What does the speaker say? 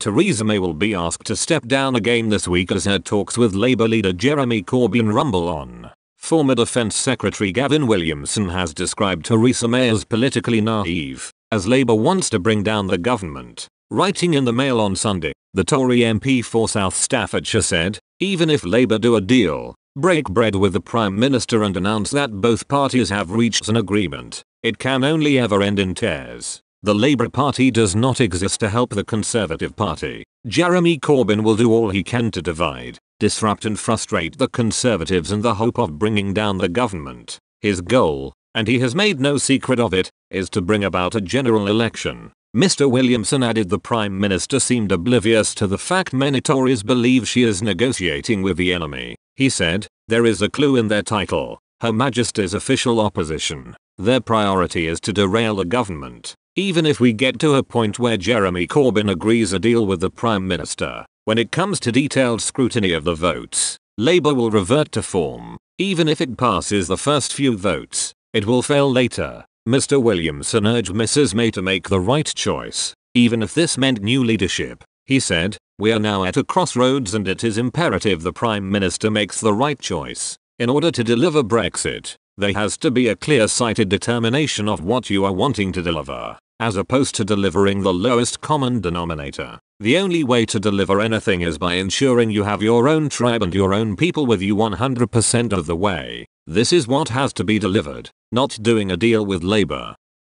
Theresa May will be asked to step down again this week as her talks with Labour leader Jeremy Corbyn rumble on. Former Defence Secretary Gavin Williamson has described Theresa May as politically naive, as Labour wants to bring down the government. Writing in the Mail on Sunday, the Tory MP for South Staffordshire said, even if Labour do a deal, break bread with the Prime Minister and announce that both parties have reached an agreement, it can only ever end in tears. The Labour Party does not exist to help the Conservative Party. Jeremy Corbyn will do all he can to divide, disrupt and frustrate the Conservatives in the hope of bringing down the government. His goal, and he has made no secret of it, is to bring about a general election. Mr. Williamson added the Prime Minister seemed oblivious to the fact many Tories believe she is negotiating with the enemy. He said, there is a clue in their title, Her Majesty's official opposition. Their priority is to derail the government. Even if we get to a point where Jeremy Corbyn agrees a deal with the Prime Minister, when it comes to detailed scrutiny of the votes, Labour will revert to form. Even if it passes the first few votes, it will fail later. Mr. Williamson urged Mrs. May to make the right choice, even if this meant new leadership. He said, We are now at a crossroads and it is imperative the Prime Minister makes the right choice in order to deliver Brexit. There has to be a clear-sighted determination of what you are wanting to deliver, as opposed to delivering the lowest common denominator. The only way to deliver anything is by ensuring you have your own tribe and your own people with you 100% of the way. This is what has to be delivered, not doing a deal with labor.